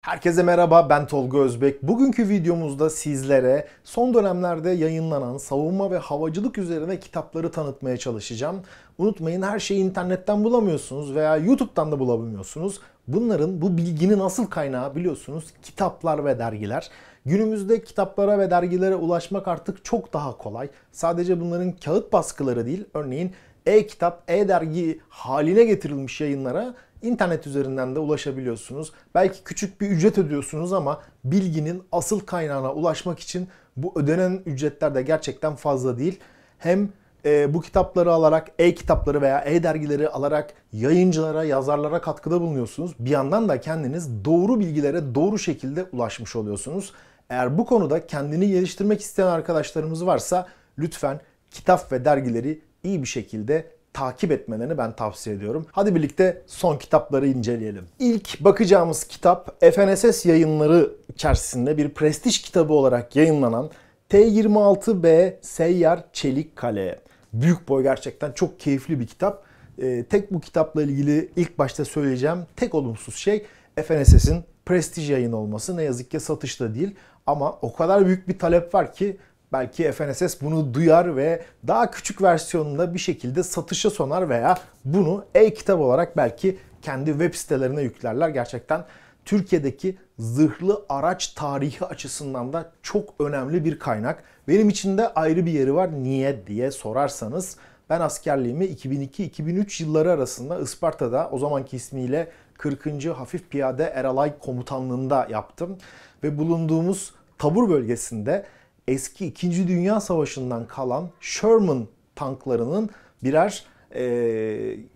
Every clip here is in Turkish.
Herkese merhaba ben Tolga Özbek. Bugünkü videomuzda sizlere son dönemlerde yayınlanan savunma ve havacılık üzerine kitapları tanıtmaya çalışacağım. Unutmayın her şeyi internetten bulamıyorsunuz veya YouTube'dan da bulamıyorsunuz. Bunların bu bilginin asıl kaynağı biliyorsunuz kitaplar ve dergiler. Günümüzde kitaplara ve dergilere ulaşmak artık çok daha kolay. Sadece bunların kağıt baskıları değil örneğin e-kitap, e-dergi haline getirilmiş yayınlara İnternet üzerinden de ulaşabiliyorsunuz. Belki küçük bir ücret ödüyorsunuz ama bilginin asıl kaynağına ulaşmak için bu ödenen ücretler de gerçekten fazla değil. Hem e, bu kitapları alarak e-kitapları veya e-dergileri alarak yayıncılara, yazarlara katkıda bulunuyorsunuz. Bir yandan da kendiniz doğru bilgilere doğru şekilde ulaşmış oluyorsunuz. Eğer bu konuda kendini geliştirmek isteyen arkadaşlarımız varsa lütfen kitap ve dergileri iyi bir şekilde takip etmelerini ben tavsiye ediyorum. Hadi birlikte son kitapları inceleyelim. İlk bakacağımız kitap FNSS yayınları içerisinde bir prestij kitabı olarak yayınlanan T26B Seyyar Çelik Kale. Büyük boy gerçekten çok keyifli bir kitap. Ee, tek bu kitapla ilgili ilk başta söyleyeceğim tek olumsuz şey FNSS'in prestij yayın olması. Ne yazık ki satışta değil ama o kadar büyük bir talep var ki Belki FNSS bunu duyar ve daha küçük versiyonunda bir şekilde satışa sonar veya bunu e-kitap olarak belki kendi web sitelerine yüklerler. Gerçekten Türkiye'deki zırhlı araç tarihi açısından da çok önemli bir kaynak. Benim için de ayrı bir yeri var. Niye diye sorarsanız ben askerliğimi 2002-2003 yılları arasında Isparta'da o zamanki ismiyle 40. Hafif Piyade Eralay Komutanlığı'nda yaptım. Ve bulunduğumuz tabur bölgesinde eski 2. Dünya Savaşı'ndan kalan Sherman tanklarının birer e,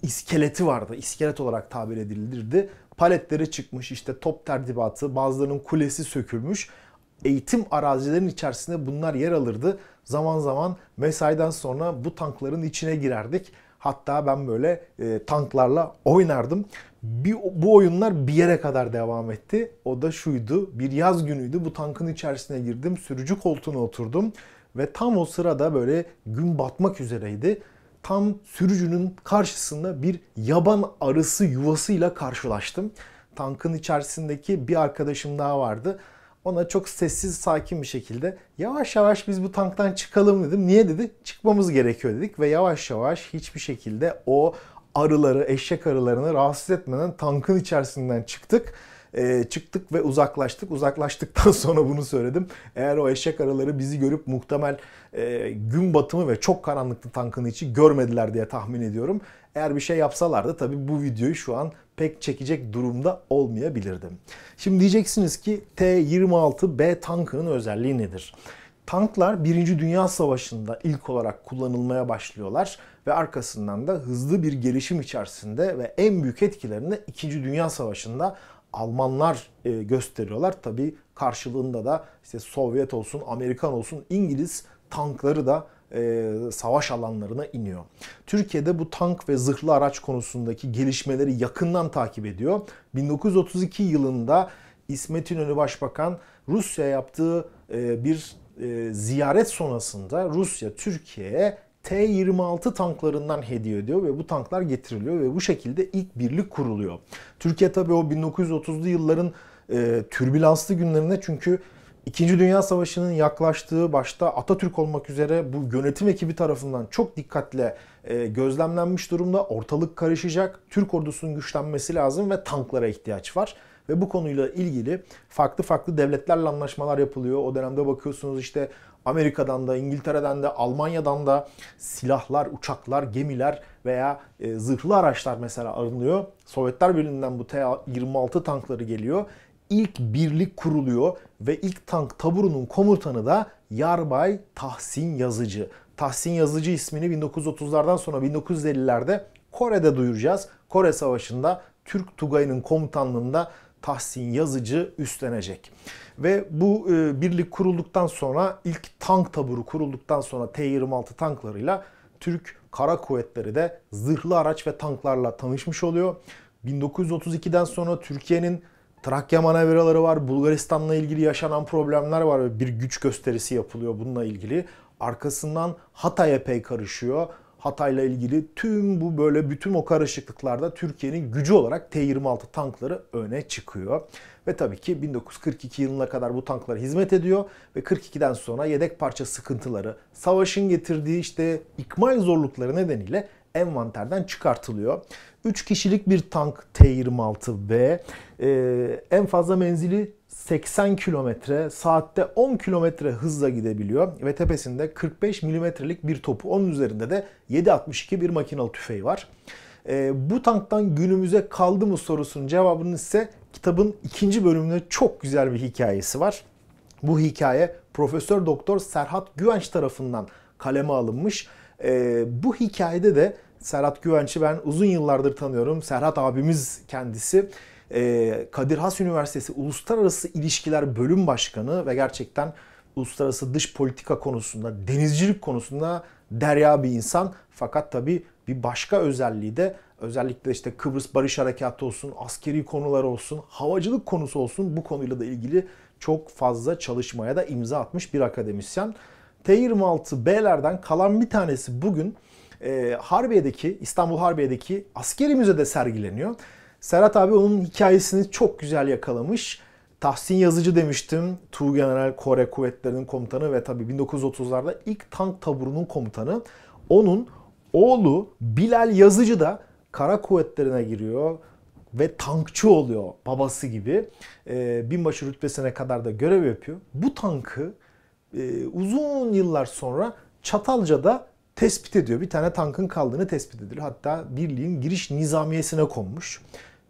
iskeleti vardı. İskelet olarak tabir edilirdi. Paletleri çıkmış işte top tertibatı bazılarının kulesi sökülmüş. Eğitim arazilerinin içerisinde bunlar yer alırdı. Zaman zaman mesaiden sonra bu tankların içine girerdik Hatta ben böyle e, tanklarla oynardım. Bir, bu oyunlar bir yere kadar devam etti. O da şuydu. Bir yaz günüydü. Bu tankın içerisine girdim. Sürücü koltuğuna oturdum. Ve tam o sırada böyle gün batmak üzereydi. Tam sürücünün karşısında bir yaban arısı yuvasıyla karşılaştım. Tankın içerisindeki bir arkadaşım daha vardı ona çok sessiz sakin bir şekilde yavaş yavaş biz bu tanktan çıkalım dedim. Niye dedi? Çıkmamız gerekiyor dedik ve yavaş yavaş hiçbir şekilde o arıları, eşek arılarını rahatsız etmeden tankın içerisinden çıktık. E, çıktık ve uzaklaştık. Uzaklaştıktan sonra bunu söyledim. Eğer o eşek arıları bizi görüp muhtemel e, gün batımı ve çok karanlıklı tankın içi görmediler diye tahmin ediyorum. Eğer bir şey yapsalardı tabii bu videoyu şu an pek çekecek durumda olmayabilirdim. Şimdi diyeceksiniz ki T-26B tankının özelliği nedir? Tanklar 1. Dünya Savaşı'nda ilk olarak kullanılmaya başlıyorlar ve arkasından da hızlı bir gelişim içerisinde ve en büyük etkilerini 2. Dünya Savaşı'nda Almanlar e, gösteriyorlar. Tabi karşılığında da işte Sovyet olsun, Amerikan olsun, İngiliz tankları da e, savaş alanlarına iniyor. Türkiye'de bu tank ve zırhlı araç konusundaki gelişmeleri yakından takip ediyor. 1932 yılında İsmet İnönü Başbakan Rusya yaptığı e, bir e, ziyaret sonrasında Rusya Türkiye'ye T-26 tanklarından hediye ediyor ve bu tanklar getiriliyor ve bu şekilde ilk birlik kuruluyor. Türkiye tabii o 1930'lu yılların e, türbülanslı günlerinde çünkü İkinci Dünya Savaşı'nın yaklaştığı başta Atatürk olmak üzere bu yönetim ekibi tarafından çok dikkatle e, gözlemlenmiş durumda. Ortalık karışacak, Türk ordusunun güçlenmesi lazım ve tanklara ihtiyaç var. Ve bu konuyla ilgili farklı farklı devletlerle anlaşmalar yapılıyor. O dönemde bakıyorsunuz işte Amerika'dan da, İngiltere'den de, Almanya'dan da silahlar, uçaklar, gemiler veya e, zırhlı araçlar mesela alınıyor. Sovyetler Birliği'nden bu T-26 tankları geliyor ilk birlik kuruluyor ve ilk tank taburunun komutanı da Yarbay Tahsin Yazıcı. Tahsin Yazıcı ismini 1930'lardan sonra 1950'lerde Kore'de duyuracağız. Kore Savaşı'nda Türk Tugay'ın komutanlığında Tahsin Yazıcı üstlenecek. Ve bu e, birlik kurulduktan sonra ilk tank taburu kurulduktan sonra T-26 tanklarıyla Türk Kara Kuvvetleri de zırhlı araç ve tanklarla tanışmış oluyor. 1932'den sonra Türkiye'nin Trakya manevraları var, Bulgaristan'la ilgili yaşanan problemler var. ve Bir güç gösterisi yapılıyor bununla ilgili. Arkasından Hatay epey karışıyor. Hatay'la ilgili tüm bu böyle bütün o karışıklıklarda Türkiye'nin gücü olarak T-26 tankları öne çıkıyor. Ve tabii ki 1942 yılına kadar bu tanklara hizmet ediyor ve 42'den sonra yedek parça sıkıntıları, savaşın getirdiği işte ikmal zorlukları nedeniyle envanterden çıkartılıyor. 3 kişilik bir tank T-26B e, en fazla menzili 80 kilometre saatte 10 kilometre hızla gidebiliyor ve tepesinde 45 milimetrelik bir topu onun üzerinde de 7.62 bir makinalı tüfeği var. E, bu tanktan günümüze kaldı mı sorusunun cevabının ise kitabın ikinci bölümünde çok güzel bir hikayesi var. Bu hikaye Profesör Doktor Serhat Güvenç tarafından kaleme alınmış e, bu hikayede de Serhat Güvenç'i ben uzun yıllardır tanıyorum. Serhat abimiz kendisi. Ee, Kadir Has Üniversitesi Uluslararası İlişkiler Bölüm Başkanı ve gerçekten uluslararası dış politika konusunda, denizcilik konusunda derya bir insan. Fakat tabii bir başka özelliği de özellikle işte Kıbrıs Barış Harekatı olsun, askeri konular olsun, havacılık konusu olsun bu konuyla da ilgili çok fazla çalışmaya da imza atmış bir akademisyen. T-26B'lerden kalan bir tanesi bugün e, Harbiye'deki, İstanbul Harbiye'deki askeri müzede sergileniyor. Serhat abi onun hikayesini çok güzel yakalamış. Tahsin Yazıcı demiştim. Tu General Kore Kuvvetleri'nin komutanı ve tabi 1930'larda ilk tank taburunun komutanı. Onun oğlu Bilal Yazıcı da kara kuvvetlerine giriyor ve tankçı oluyor babası gibi. E, binbaşı rütbesine kadar da görev yapıyor. Bu tankı e, uzun yıllar sonra Çatalca'da tespit ediyor. Bir tane tankın kaldığını tespit edilir. Hatta birliğin giriş nizamiyesine konmuş.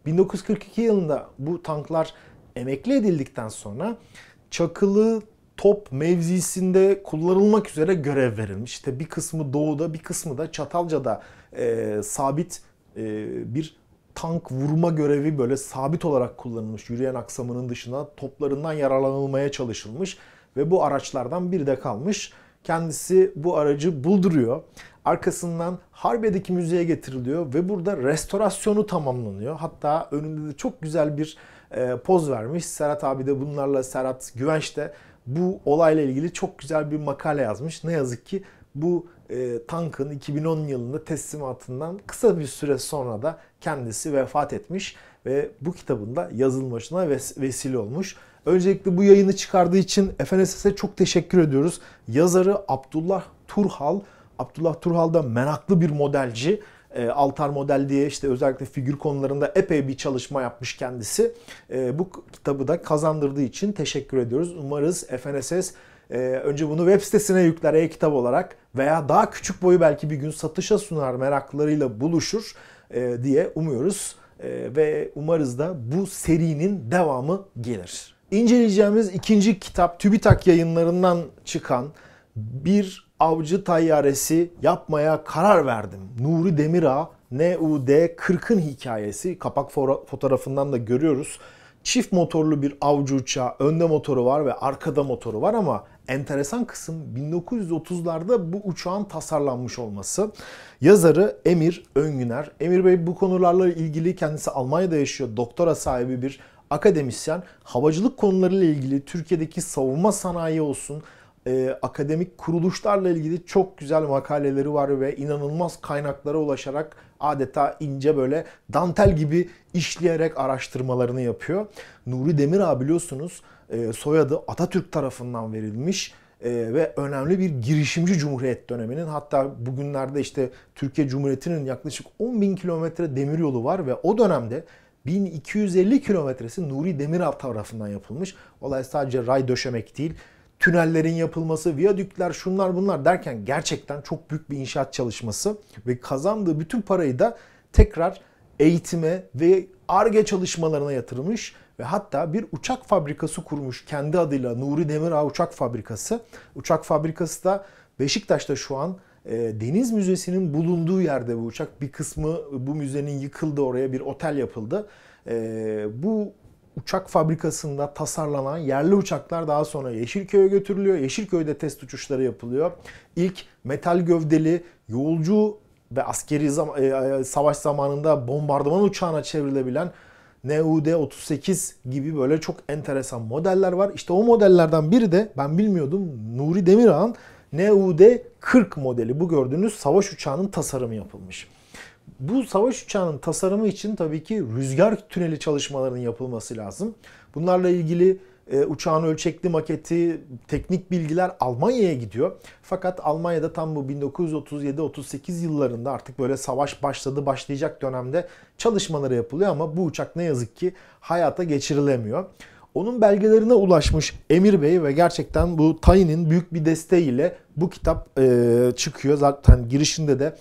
1942 yılında bu tanklar emekli edildikten sonra Çakılı top mevzisinde kullanılmak üzere görev verilmiş. İşte bir kısmı doğuda bir kısmı da Çatalca'da e, sabit e, bir tank vurma görevi böyle sabit olarak kullanılmış. Yürüyen aksamının dışında toplarından yararlanılmaya çalışılmış ve bu araçlardan bir de kalmış. Kendisi bu aracı bulduruyor. Arkasından Harbiye'deki müzeye getiriliyor ve burada restorasyonu tamamlanıyor. Hatta önünde de çok güzel bir e, poz vermiş. Serhat abi de bunlarla Serhat Güvenç de bu olayla ilgili çok güzel bir makale yazmış. Ne yazık ki bu e, tankın 2010 yılında teslimatından kısa bir süre sonra da kendisi vefat etmiş ve bu kitabında yazılmasına ves- vesile olmuş. Öncelikle bu yayını çıkardığı için FNSS'e çok teşekkür ediyoruz. Yazarı Abdullah Turhal. Abdullah Turhal da meraklı bir modelci. Ee, altar model diye işte özellikle figür konularında epey bir çalışma yapmış kendisi. Ee, bu kitabı da kazandırdığı için teşekkür ediyoruz. Umarız FNSS e, önce bunu web sitesine yükler e-kitap olarak veya daha küçük boyu belki bir gün satışa sunar meraklarıyla buluşur e, diye umuyoruz. E, ve umarız da bu serinin devamı gelir. İnceleyeceğimiz ikinci kitap TÜBİTAK yayınlarından çıkan Bir Avcı Tayyaresi Yapmaya Karar Verdim. Nuri Demira NUD 40'ın hikayesi kapak fotoğrafından da görüyoruz. Çift motorlu bir avcı uçağı önde motoru var ve arkada motoru var ama enteresan kısım 1930'larda bu uçağın tasarlanmış olması. Yazarı Emir Öngüner. Emir Bey bu konularla ilgili kendisi Almanya'da yaşıyor. Doktora sahibi bir akademisyen havacılık konularıyla ilgili Türkiye'deki savunma sanayi olsun, e, akademik kuruluşlarla ilgili çok güzel makaleleri var ve inanılmaz kaynaklara ulaşarak adeta ince böyle dantel gibi işleyerek araştırmalarını yapıyor. Nuri Demir abi biliyorsunuz e, soyadı Atatürk tarafından verilmiş e, ve önemli bir girişimci cumhuriyet döneminin hatta bugünlerde işte Türkiye Cumhuriyeti'nin yaklaşık 10 bin kilometre demiryolu var ve o dönemde 1250 kilometresi Nuri Demiral tarafından yapılmış. Olay sadece ray döşemek değil, tünellerin yapılması, viyadükler, şunlar bunlar derken gerçekten çok büyük bir inşaat çalışması ve kazandığı bütün parayı da tekrar eğitime ve ARGE çalışmalarına yatırılmış ve hatta bir uçak fabrikası kurmuş kendi adıyla Nuri Demirağ Uçak Fabrikası. Uçak fabrikası da Beşiktaş'ta şu an ee, Deniz Müzesi'nin bulunduğu yerde bu uçak bir kısmı bu müzenin yıkıldı oraya bir otel yapıldı. Ee, bu uçak fabrikasında tasarlanan yerli uçaklar daha sonra Yeşilköy'e götürülüyor. Yeşilköy'de test uçuşları yapılıyor. İlk metal gövdeli yolcu ve askeri zam e, e savaş zamanında bombardıman uçağına çevrilebilen NUD-38 gibi böyle çok enteresan modeller var. İşte o modellerden biri de ben bilmiyordum Nuri Demirhan NUD 40 modeli bu gördüğünüz savaş uçağının tasarımı yapılmış. Bu savaş uçağının tasarımı için tabii ki rüzgar tüneli çalışmalarının yapılması lazım. Bunlarla ilgili e, uçağın ölçekli maketi, teknik bilgiler Almanya'ya gidiyor. Fakat Almanya'da tam bu 1937-38 yıllarında artık böyle savaş başladı başlayacak dönemde çalışmaları yapılıyor ama bu uçak ne yazık ki hayata geçirilemiyor. Onun belgelerine ulaşmış Emir Bey ve gerçekten bu Tayin'in büyük bir desteğiyle bu kitap e, çıkıyor. Zaten girişinde de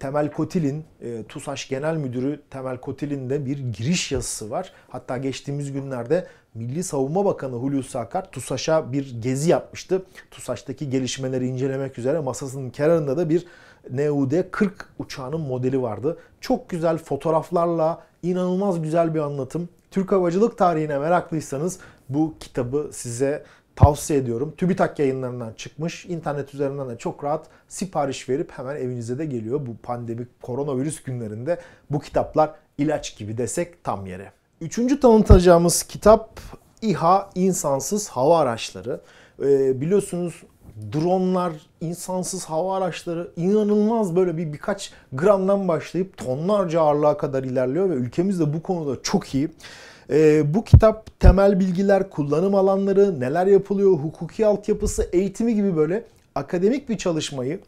Temel Kotil'in, e, TUSAŞ Genel Müdürü Temel Kotil'in de bir giriş yazısı var. Hatta geçtiğimiz günlerde Milli Savunma Bakanı Hulusi Akar TUSAŞ'a bir gezi yapmıştı. TUSAŞ'taki gelişmeleri incelemek üzere masasının kenarında da bir NUD-40 uçağının modeli vardı. Çok güzel fotoğraflarla inanılmaz güzel bir anlatım. Türk havacılık tarihine meraklıysanız bu kitabı size tavsiye ediyorum. TÜBİTAK yayınlarından çıkmış. İnternet üzerinden de çok rahat sipariş verip hemen evinize de geliyor. Bu pandemik koronavirüs günlerinde bu kitaplar ilaç gibi desek tam yere. Üçüncü tanıtacağımız kitap İHA İnsansız Hava Araçları. Ee, biliyorsunuz dronlar, insansız hava araçları inanılmaz böyle bir birkaç gramdan başlayıp tonlarca ağırlığa kadar ilerliyor ve ülkemiz de bu konuda çok iyi. E, bu kitap temel bilgiler, kullanım alanları, neler yapılıyor, hukuki altyapısı, eğitimi gibi böyle akademik bir çalışmayı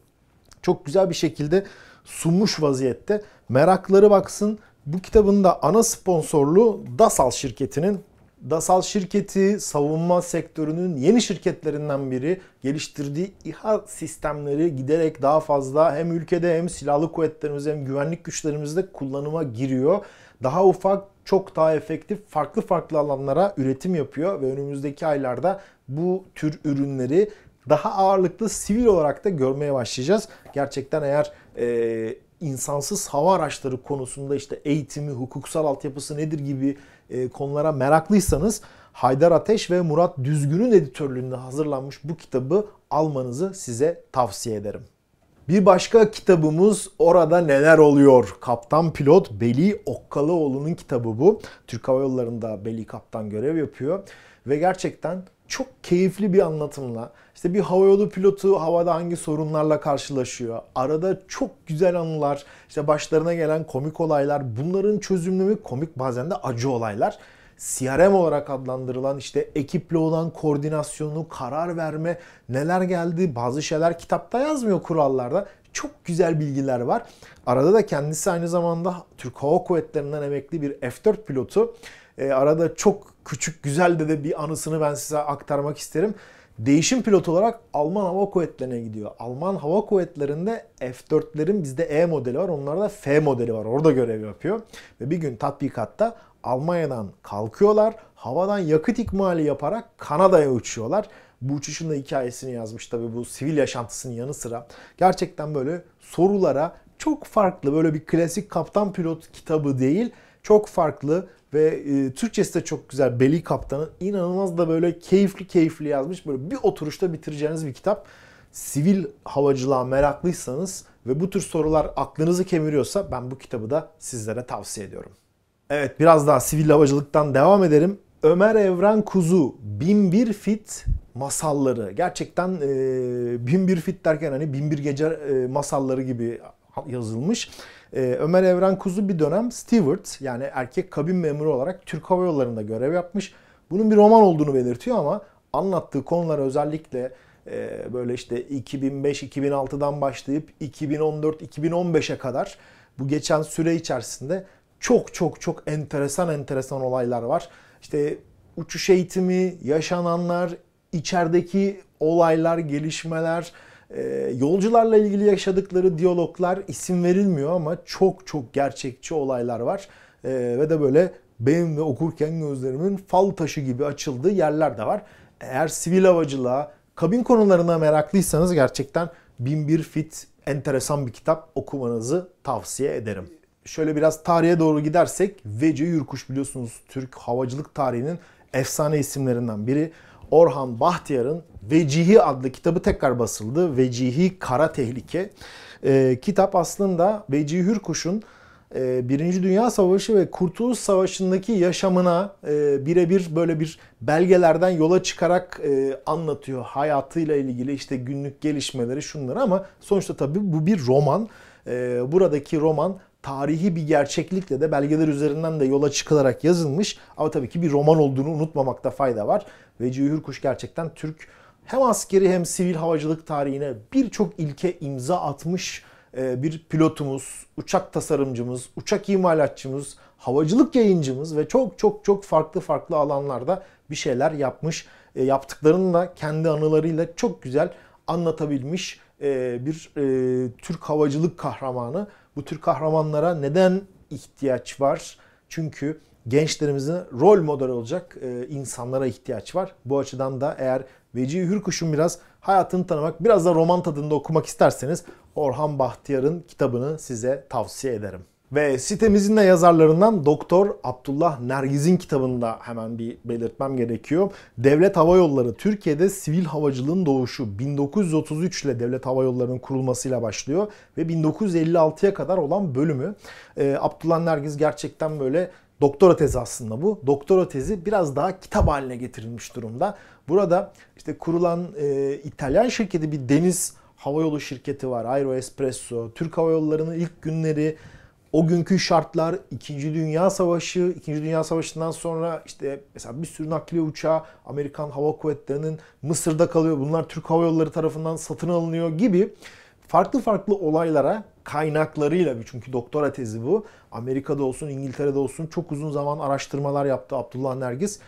çok güzel bir şekilde sunmuş vaziyette. Merakları baksın. Bu kitabın da ana sponsorluğu Dasal şirketinin DASAL şirketi savunma sektörünün yeni şirketlerinden biri geliştirdiği İHA sistemleri giderek daha fazla hem ülkede hem silahlı kuvvetlerimizde hem güvenlik güçlerimizde kullanıma giriyor. Daha ufak, çok daha efektif, farklı farklı alanlara üretim yapıyor ve önümüzdeki aylarda bu tür ürünleri daha ağırlıklı sivil olarak da görmeye başlayacağız. Gerçekten eğer e, insansız hava araçları konusunda işte eğitimi, hukuksal altyapısı nedir gibi e, konulara meraklıysanız Haydar Ateş ve Murat Düzgün'ün editörlüğünde hazırlanmış bu kitabı almanızı size tavsiye ederim. Bir başka kitabımız Orada Neler Oluyor? Kaptan Pilot Beli Okkalıoğlu'nun kitabı bu. Türk Hava Yolları'nda Beli Kaptan görev yapıyor ve gerçekten çok keyifli bir anlatımla işte bir havayolu pilotu havada hangi sorunlarla karşılaşıyor. Arada çok güzel anılar, işte başlarına gelen komik olaylar, bunların çözümlemi komik bazen de acı olaylar. CRM olarak adlandırılan işte ekiple olan koordinasyonu, karar verme, neler geldi, bazı şeyler kitapta yazmıyor kurallarda. Çok güzel bilgiler var. Arada da kendisi aynı zamanda Türk Hava Kuvvetleri'nden emekli bir F-4 pilotu. E, arada çok küçük güzel de, de bir anısını ben size aktarmak isterim. Değişim pilot olarak Alman Hava Kuvvetleri'ne gidiyor. Alman Hava Kuvvetleri'nde F4'lerin bizde E modeli var. Onlarda F modeli var. Orada görev yapıyor. Ve bir gün tatbikatta Almanya'dan kalkıyorlar. Havadan yakıt ikmali yaparak Kanada'ya uçuyorlar. Bu uçuşun da hikayesini yazmış tabii bu sivil yaşantısının yanı sıra. Gerçekten böyle sorulara çok farklı böyle bir klasik kaptan pilot kitabı değil. Çok farklı ve e, Türkçesi de çok güzel. Beli Kaptan'ın inanılmaz da böyle keyifli keyifli yazmış. Böyle bir oturuşta bitireceğiniz bir kitap. Sivil havacılığa meraklıysanız ve bu tür sorular aklınızı kemiriyorsa ben bu kitabı da sizlere tavsiye ediyorum. Evet biraz daha sivil havacılıktan devam edelim. Ömer Evren Kuzu 1001 Fit masalları. Gerçekten e, 1001 Fit derken hani 1001 Gece e, masalları gibi yazılmış. Ee, Ömer Evren Kuzu bir dönem Stewart yani erkek kabin memuru olarak Türk Hava Yolları'nda görev yapmış. Bunun bir roman olduğunu belirtiyor ama anlattığı konular özellikle e, böyle işte 2005-2006'dan başlayıp 2014-2015'e kadar bu geçen süre içerisinde çok çok çok enteresan enteresan olaylar var. İşte uçuş eğitimi, yaşananlar, içerideki olaylar, gelişmeler, ee, yolcularla ilgili yaşadıkları diyaloglar isim verilmiyor ama çok çok gerçekçi olaylar var. Ee, ve de böyle benim de okurken gözlerimin fal taşı gibi açıldığı yerler de var. Eğer sivil havacılığa, kabin konularına meraklıysanız gerçekten 1001 Fit enteresan bir kitap okumanızı tavsiye ederim. Şöyle biraz tarihe doğru gidersek Vece Yurkuş biliyorsunuz Türk havacılık tarihinin efsane isimlerinden biri. Orhan Bahtiyar'ın Vecihi adlı kitabı tekrar basıldı. Vecihi Kara Tehlike. E, kitap aslında Vecihi Hürkuş'un e, Birinci Dünya Savaşı ve Kurtuluş Savaşı'ndaki yaşamına e, birebir böyle bir belgelerden yola çıkarak e, anlatıyor. Hayatıyla ilgili işte günlük gelişmeleri şunları ama sonuçta tabii bu bir roman. E, buradaki roman tarihi bir gerçeklikle de belgeler üzerinden de yola çıkılarak yazılmış. Ama tabii ki bir roman olduğunu unutmamakta fayda var. Vecihi Hürkuş gerçekten Türk hem askeri hem sivil havacılık tarihine birçok ilke imza atmış e, bir pilotumuz, uçak tasarımcımız, uçak imalatçımız, havacılık yayıncımız ve çok çok çok farklı farklı alanlarda bir şeyler yapmış. E, yaptıklarını da kendi anılarıyla çok güzel anlatabilmiş e, bir Türk havacılık kahramanı. Bu Türk kahramanlara neden ihtiyaç var? Çünkü gençlerimizin rol model olacak e, insanlara ihtiyaç var. Bu açıdan da eğer Vecihi Hürkuş'un biraz hayatını tanımak, biraz da roman tadında okumak isterseniz Orhan Bahtiyar'ın kitabını size tavsiye ederim. Ve sitemizin de yazarlarından Doktor Abdullah Nergiz'in kitabını da hemen bir belirtmem gerekiyor. Devlet Hava Yolları Türkiye'de sivil havacılığın doğuşu 1933 ile Devlet Hava Yolları'nın kurulmasıyla başlıyor ve 1956'ya kadar olan bölümü. Ee, Abdullah Nergiz gerçekten böyle Doktora tezi aslında bu. Doktora tezi biraz daha kitap haline getirilmiş durumda. Burada işte kurulan e, İtalyan şirketi bir deniz havayolu şirketi var. Aero Espresso, Türk Hava Yolları'nın ilk günleri, o günkü şartlar, 2. Dünya Savaşı, 2. Dünya Savaşı'ndan sonra işte mesela bir sürü nakliye uçağı Amerikan Hava Kuvvetleri'nin Mısır'da kalıyor. Bunlar Türk Hava Yolları tarafından satın alınıyor gibi farklı farklı olaylara kaynaklarıyla çünkü doktora tezi bu. Amerika'da olsun, İngiltere'de olsun çok uzun zaman araştırmalar yaptı Abdullah Nergis.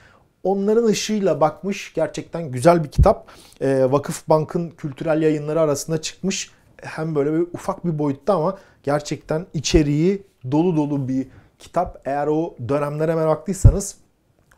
Onların ışığıyla bakmış. Gerçekten güzel bir kitap. E, Vakıf Bank'ın kültürel yayınları arasında çıkmış. Hem böyle bir ufak bir boyutta ama gerçekten içeriği dolu dolu bir kitap. Eğer o dönemlere meraklıysanız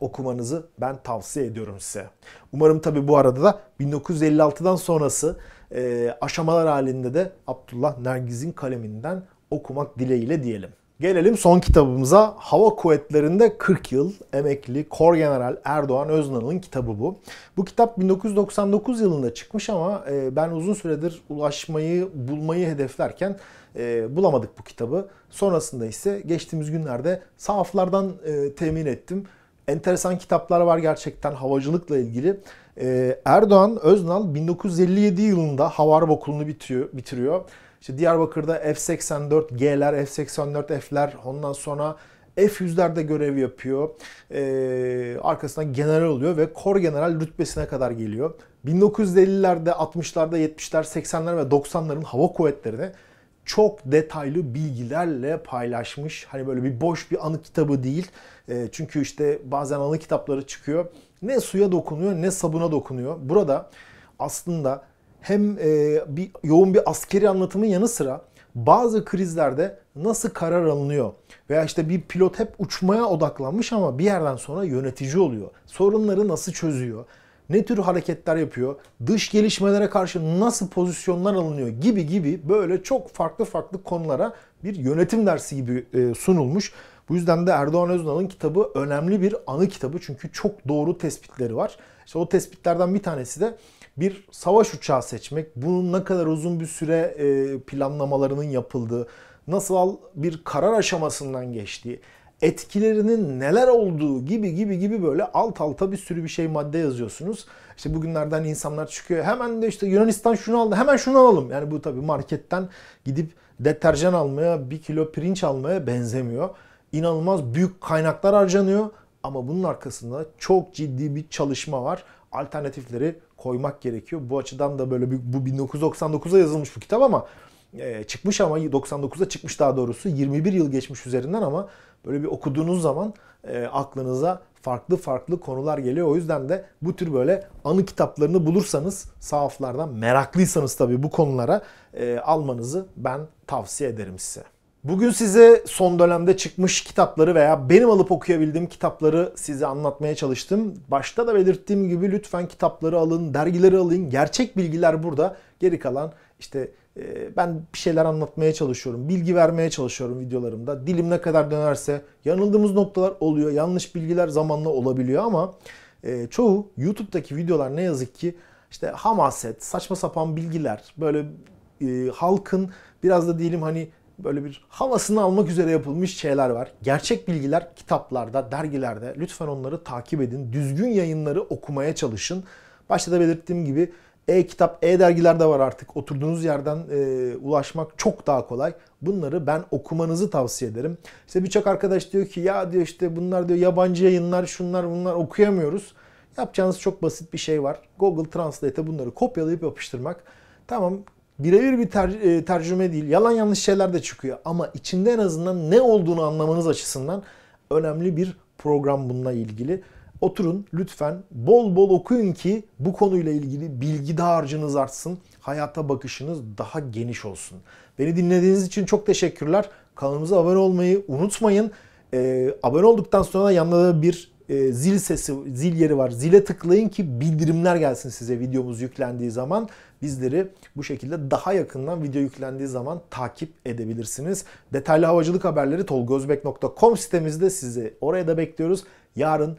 okumanızı ben tavsiye ediyorum size. Umarım tabi bu arada da 1956'dan sonrası e, aşamalar halinde de Abdullah Nergiz'in kaleminden okumak dileğiyle diyelim. Gelelim son kitabımıza. Hava Kuvvetleri'nde 40 yıl emekli Kor General Erdoğan Öznan'ın kitabı bu. Bu kitap 1999 yılında çıkmış ama e, ben uzun süredir ulaşmayı, bulmayı hedeflerken e, bulamadık bu kitabı. Sonrasında ise geçtiğimiz günlerde sahaflardan e, temin ettim enteresan kitaplar var gerçekten havacılıkla ilgili. Ee, Erdoğan Öznal 1957 yılında Havarp Okulu'nu bitiyor, bitiriyor. İşte Diyarbakır'da F-84G'ler, F-84F'ler ondan sonra F-100'lerde görev yapıyor. Ee, arkasından general oluyor ve kor general rütbesine kadar geliyor. 1950'lerde, 60'larda, 70'ler, 80'ler ve 90'ların hava kuvvetlerine çok detaylı bilgilerle paylaşmış. Hani böyle bir boş bir anı kitabı değil. E, çünkü işte bazen anı kitapları çıkıyor. Ne suya dokunuyor ne sabuna dokunuyor. Burada aslında hem e, bir yoğun bir askeri anlatımın yanı sıra bazı krizlerde nasıl karar alınıyor veya işte bir pilot hep uçmaya odaklanmış ama bir yerden sonra yönetici oluyor. Sorunları nasıl çözüyor? ne tür hareketler yapıyor, dış gelişmelere karşı nasıl pozisyonlar alınıyor gibi gibi böyle çok farklı farklı konulara bir yönetim dersi gibi e, sunulmuş. Bu yüzden de Erdoğan Özal'ın kitabı önemli bir anı kitabı çünkü çok doğru tespitleri var. İşte o tespitlerden bir tanesi de bir savaş uçağı seçmek, bunun ne kadar uzun bir süre e, planlamalarının yapıldığı, nasıl bir karar aşamasından geçtiği, etkilerinin neler olduğu gibi gibi gibi böyle alt alta bir sürü bir şey madde yazıyorsunuz. İşte bugünlerden insanlar çıkıyor. Hemen de işte Yunanistan şunu aldı. Hemen şunu alalım. Yani bu tabii marketten gidip deterjan almaya, bir kilo pirinç almaya benzemiyor. İnanılmaz büyük kaynaklar harcanıyor. Ama bunun arkasında çok ciddi bir çalışma var. Alternatifleri koymak gerekiyor. Bu açıdan da böyle bir, bu 1999'a yazılmış bu kitap ama e, çıkmış ama 99'a çıkmış daha doğrusu 21 yıl geçmiş üzerinden ama Böyle bir okuduğunuz zaman e, aklınıza farklı farklı konular geliyor. O yüzden de bu tür böyle anı kitaplarını bulursanız sahaflardan meraklıysanız tabii bu konulara e, almanızı ben tavsiye ederim size. Bugün size son dönemde çıkmış kitapları veya benim alıp okuyabildiğim kitapları size anlatmaya çalıştım. Başta da belirttiğim gibi lütfen kitapları alın, dergileri alın. Gerçek bilgiler burada. Geri kalan işte ee, ben bir şeyler anlatmaya çalışıyorum. Bilgi vermeye çalışıyorum videolarımda. Dilim ne kadar dönerse yanıldığımız noktalar oluyor. Yanlış bilgiler zamanla olabiliyor ama e, çoğu YouTube'daki videolar ne yazık ki işte hamaset, saçma sapan bilgiler, böyle e, halkın biraz da diyelim hani böyle bir havasını almak üzere yapılmış şeyler var. Gerçek bilgiler kitaplarda, dergilerde. Lütfen onları takip edin. Düzgün yayınları okumaya çalışın. Başta da belirttiğim gibi e-kitap, e-dergiler de var artık. Oturduğunuz yerden e, ulaşmak çok daha kolay. Bunları ben okumanızı tavsiye ederim. İşte birçok arkadaş diyor ki ya diyor işte bunlar diyor yabancı yayınlar, şunlar bunlar okuyamıyoruz. Yapacağınız çok basit bir şey var. Google Translate'e bunları kopyalayıp yapıştırmak. Tamam birebir bir ter- e, tercüme değil. Yalan yanlış şeyler de çıkıyor ama içinde en azından ne olduğunu anlamanız açısından önemli bir program bununla ilgili oturun lütfen bol bol okuyun ki bu konuyla ilgili bilgi dağarcınız artsın. Hayata bakışınız daha geniş olsun. Beni dinlediğiniz için çok teşekkürler. Kanalımıza abone olmayı unutmayın. Ee, abone olduktan sonra yanında bir e, zil sesi, zil yeri var. Zile tıklayın ki bildirimler gelsin size videomuz yüklendiği zaman. Bizleri bu şekilde daha yakından video yüklendiği zaman takip edebilirsiniz. Detaylı havacılık haberleri tolgozbek.com sitemizde sizi oraya da bekliyoruz. Yarın